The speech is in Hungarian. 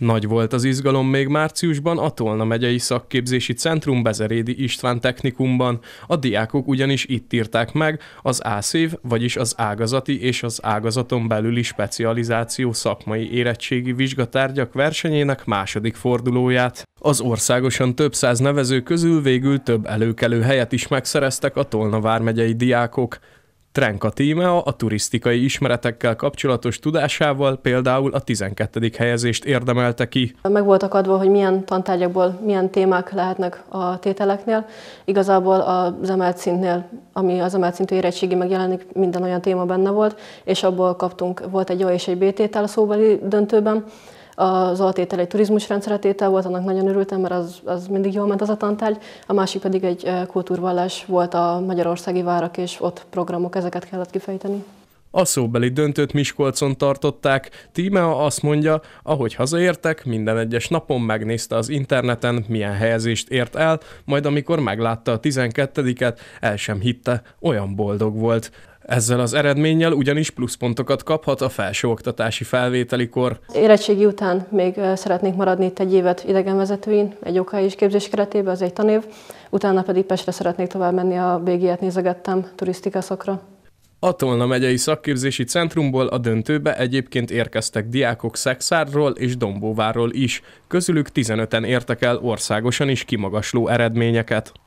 Nagy volt az izgalom még márciusban a Tolna megyei szakképzési centrum Bezerédi István technikumban. A diákok ugyanis itt írták meg az ászév, vagyis az ágazati és az ágazaton belüli specializáció szakmai érettségi vizsgatárgyak versenyének második fordulóját. Az országosan több száz nevező közül végül több előkelő helyet is megszereztek a Tolna vármegyei diákok. Trenka Tímea a turisztikai ismeretekkel kapcsolatos tudásával például a 12. helyezést érdemelte ki. Meg voltak adva, hogy milyen tantárgyakból milyen témák lehetnek a tételeknél. Igazából az emelt szintnél, ami az emelt szintű érettségi megjelenik, minden olyan téma benne volt, és abból kaptunk, volt egy A és egy B tétel a szóbeli döntőben, az altétel egy turizmusrendszeretétel volt, annak nagyon örültem, mert az, az mindig jól ment az a tantárgy. A másik pedig egy kultúrvallás volt a magyarországi várak, és ott programok, ezeket kellett kifejteni. A szóbeli döntőt Miskolcon tartották, Tímea azt mondja, ahogy hazaértek, minden egyes napon megnézte az interneten, milyen helyezést ért el, majd amikor meglátta a 12-et, el sem hitte, olyan boldog volt. Ezzel az eredménnyel ugyanis pluszpontokat kaphat a felsőoktatási felvételikor. Érettségi után még szeretnék maradni itt egy évet idegenvezetőin, egy okai is képzés keretében, az egy tanév, utána pedig Pestre szeretnék tovább menni, a bg nézegettem turisztika szakra. Atolna megyei szakképzési centrumból a döntőbe egyébként érkeztek diákok Szexárról és Dombóváról is, közülük 15-en értek el országosan is kimagasló eredményeket.